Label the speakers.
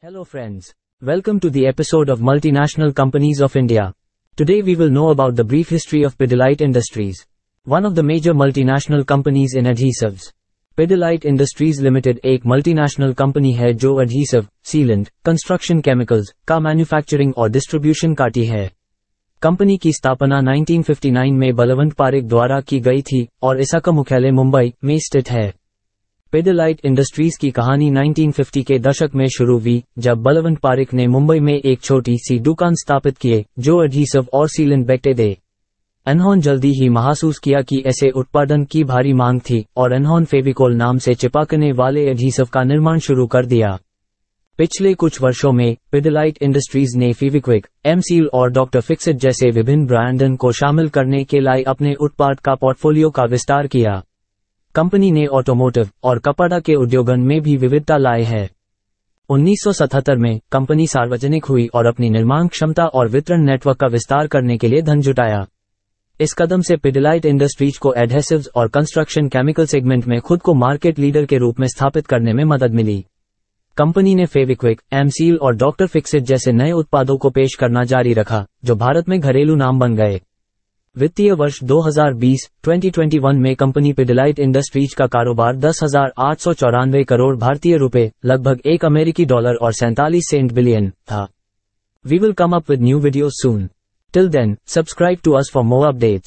Speaker 1: Hello friends. Welcome to the episode of Multinational Companies of India. Today we will know about the brief history of Pidilite Industries, one of the major multinational companies in adhesives. Pidilite Industries Limited a multinational company है जो adhesive, sealant, construction chemicals Car manufacturing or distribution करती Company company की स्थापना 1959 में Balwant Parik द्वारा की गई थी और इसका मुख्यालय मुंबई में है पेडेलाइट इंडस्ट्रीज की कहानी 1950 के दशक में शुरू हुई जब बलवंत पारिक ने मुंबई में एक छोटी सी दुकान स्थापित किए जो एडहीसिव और सीलन बैठे दे अनहोन जल्दी ही महसूस किया कि ऐसे उत्पादन की भारी मांग थी और एनहॉन फेविकोल नाम से चिपकने वाले एडहीसिव का निर्माण शुरू कर दिया पिछले कुछ वर्षों में पिडलाइट इंडस्ट्रीज ने फेविक्विक एमसील और डॉक्टर फिक्सिट जैसे विभिन्न ब्रांडन को शामिल करने के लिए अपने उत्पाद का पोर्टफोलियो का विस्तार किया कंपनी ने ऑटोमोटिव और कपड़ा के उद्योगन में भी विविधता लाए है 1977 में कंपनी सार्वजनिक हुई और अपनी निर्माण क्षमता और वितरण नेटवर्क का विस्तार करने के लिए धन जुटाया इस कदम से पिडिलाइट इंडस्ट्रीज को एडहेसिव और कंस्ट्रक्शन केमिकल सेगमेंट में खुद को मार्केट लीडर के रूप में स्थापित करने में मदद मिली कंपनी ने फेविक्विक एमसील और डॉक्टर फिक्सिट जैसे नए उत्पादों को पेश करना जारी रखा जो भारत में घरेलू नाम बन गए वित्तीय वर्ष 2020-2021 में कंपनी पिडिलाइट इंडस्ट्रीज का कारोबार दस करोड़ भारतीय रुपए लगभग एक अमेरिकी डॉलर और सैंतालीस सेंट बिलियन था we will come up with new video soon till then subscribe to us for more updates